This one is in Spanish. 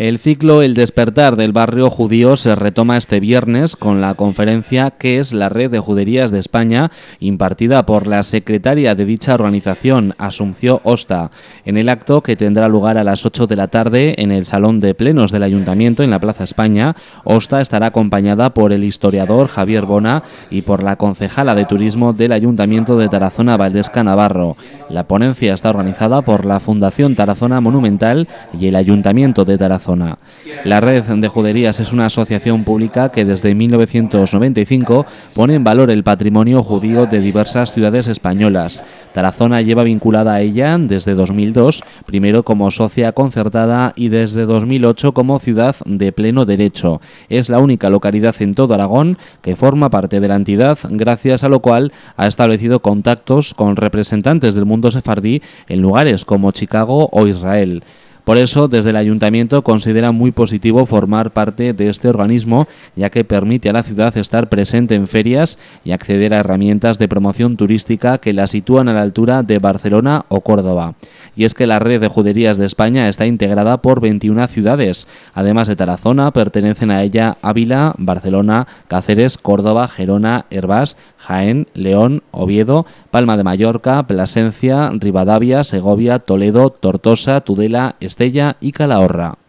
El ciclo El despertar del barrio judío se retoma este viernes con la conferencia que es la red de juderías de España impartida por la secretaria de dicha organización, Asunción Osta, en el acto que tendrá lugar a las 8 de la tarde en el Salón de Plenos del Ayuntamiento en la Plaza España. Osta estará acompañada por el historiador Javier Bona y por la concejala de turismo del Ayuntamiento de Tarazona Valdesca Navarro. La ponencia está organizada por la Fundación Tarazona Monumental y el Ayuntamiento de Tarazona. La Red de Juderías es una asociación pública que desde 1995 pone en valor el patrimonio judío de diversas ciudades españolas. Tarazona lleva vinculada a ella desde 2002, primero como socia concertada y desde 2008 como ciudad de pleno derecho. Es la única localidad en todo Aragón que forma parte de la entidad, gracias a lo cual ha establecido contactos con representantes del mundo sefardí en lugares como Chicago o Israel. Por eso, desde el ayuntamiento considera muy positivo formar parte de este organismo, ya que permite a la ciudad estar presente en ferias y acceder a herramientas de promoción turística que la sitúan a la altura de Barcelona o Córdoba. Y es que la red de juderías de España está integrada por 21 ciudades. Además de Tarazona, pertenecen a ella Ávila, Barcelona, Cáceres, Córdoba, Gerona, Herbás, Jaén, León, Oviedo, Palma de Mallorca, Plasencia, Rivadavia, Segovia, Toledo, Tortosa, Tudela, Estella y Calahorra.